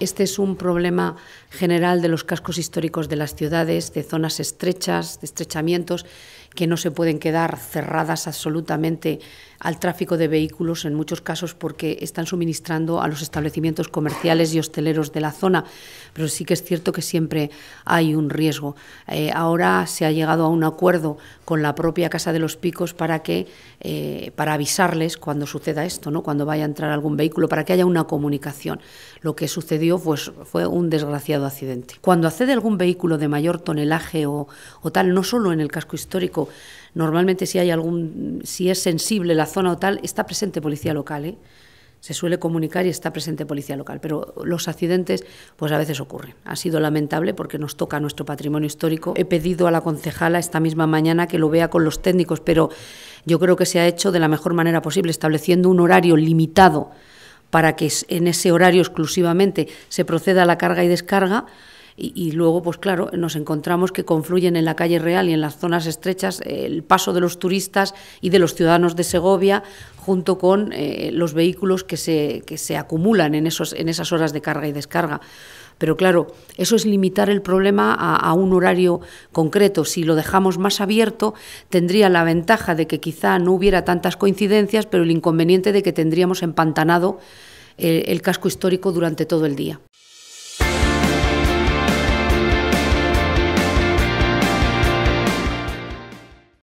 este es un problema general de los cascos históricos de las ciudades, de zonas estrechas, de estrechamientos, que no se pueden quedar cerradas absolutamente al tráfico de vehículos en muchos casos porque están suministrando a los establecimientos comerciales y hosteleros de la zona, pero sí que es cierto que siempre hay un riesgo. Eh, ahora se ha llegado a un acuerdo con la propia Casa de los Picos para que eh, para avisarles cuando suceda esto, ¿no? cuando vaya a entrar algún vehículo, para que haya una comunicación. Lo que sucedió pues, fue un desgraciado accidente. Cuando accede algún vehículo de mayor tonelaje o, o tal, no solo en el casco histórico, normalmente si hay algún, si es sensible la zona o tal, está presente policía local, ¿eh? se suele comunicar y está presente policía local, pero los accidentes pues a veces ocurren. Ha sido lamentable porque nos toca nuestro patrimonio histórico. He pedido a la concejala esta misma mañana que lo vea con los técnicos, pero yo creo que se ha hecho de la mejor manera posible, estableciendo un horario limitado para que en ese horario exclusivamente se proceda a la carga y descarga, y, luego, pues claro, nos encontramos que confluyen en la calle real y en las zonas estrechas eh, el paso de los turistas y de los ciudadanos de Segovia junto con eh, los vehículos que se, acumulan en, esos, en esas horas de carga y descarga. Pero claro, eso es limitar el problema a, un horario concreto. Si lo dejamos más abierto, tendría la ventaja de que quizá no hubiera tantas coincidencias, pero el inconveniente de que tendríamos empantanado eh, el casco histórico durante todo el día.